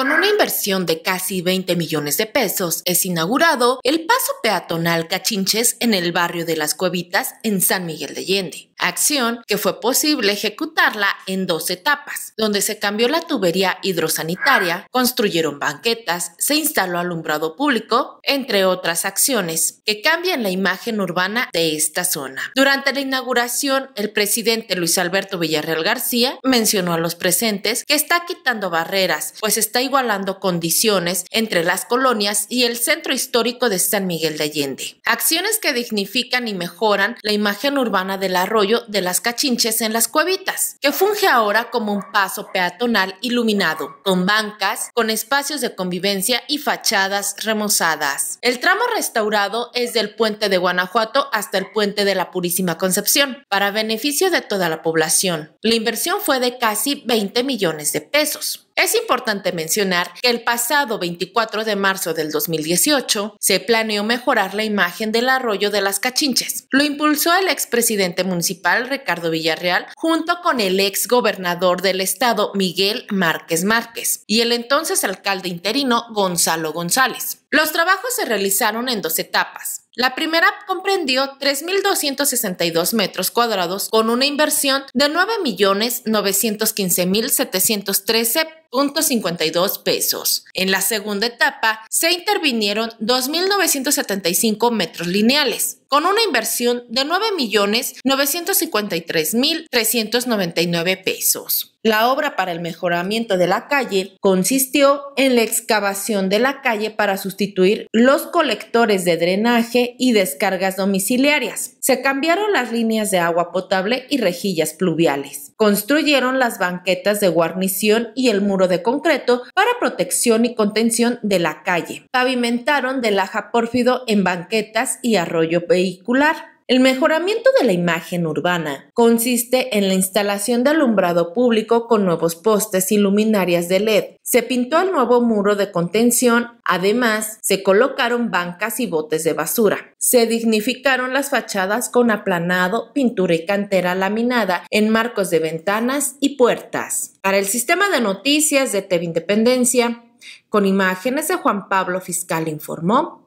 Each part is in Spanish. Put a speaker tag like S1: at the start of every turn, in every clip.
S1: Con una inversión de casi 20 millones de pesos, es inaugurado el paso peatonal Cachinches en el barrio de Las Cuevitas, en San Miguel de Allende acción que fue posible ejecutarla en dos etapas, donde se cambió la tubería hidrosanitaria, construyeron banquetas, se instaló alumbrado público, entre otras acciones que cambian la imagen urbana de esta zona. Durante la inauguración, el presidente Luis Alberto Villarreal García mencionó a los presentes que está quitando barreras, pues está igualando condiciones entre las colonias y el centro histórico de San Miguel de Allende. Acciones que dignifican y mejoran la imagen urbana del arroyo de las cachinches en las cuevitas, que funge ahora como un paso peatonal iluminado, con bancas, con espacios de convivencia y fachadas remozadas. El tramo restaurado es del puente de Guanajuato hasta el puente de la Purísima Concepción, para beneficio de toda la población. La inversión fue de casi 20 millones de pesos. Es importante mencionar que el pasado 24 de marzo del 2018 se planeó mejorar la imagen del arroyo de las Cachinches. Lo impulsó el expresidente municipal Ricardo Villarreal junto con el ex gobernador del estado Miguel Márquez Márquez y el entonces alcalde interino Gonzalo González. Los trabajos se realizaron en dos etapas. La primera comprendió 3.262 metros cuadrados con una inversión de 9.915.713.52 pesos. En la segunda etapa se intervinieron 2.975 metros lineales con una inversión de 9.953.399 pesos. La obra para el mejoramiento de la calle consistió en la excavación de la calle para sustituir los colectores de drenaje y descargas domiciliarias. Se cambiaron las líneas de agua potable y rejillas pluviales. Construyeron las banquetas de guarnición y el muro de concreto para protección y contención de la calle. Pavimentaron de Aja pórfido en banquetas y arroyo vehicular. El mejoramiento de la imagen urbana consiste en la instalación de alumbrado público con nuevos postes y luminarias de LED. Se pintó el nuevo muro de contención, además se colocaron bancas y botes de basura. Se dignificaron las fachadas con aplanado, pintura y cantera laminada en marcos de ventanas y puertas. Para el sistema de noticias de TV Independencia, con imágenes de Juan Pablo Fiscal informó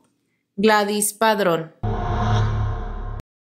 S1: Gladys Padrón.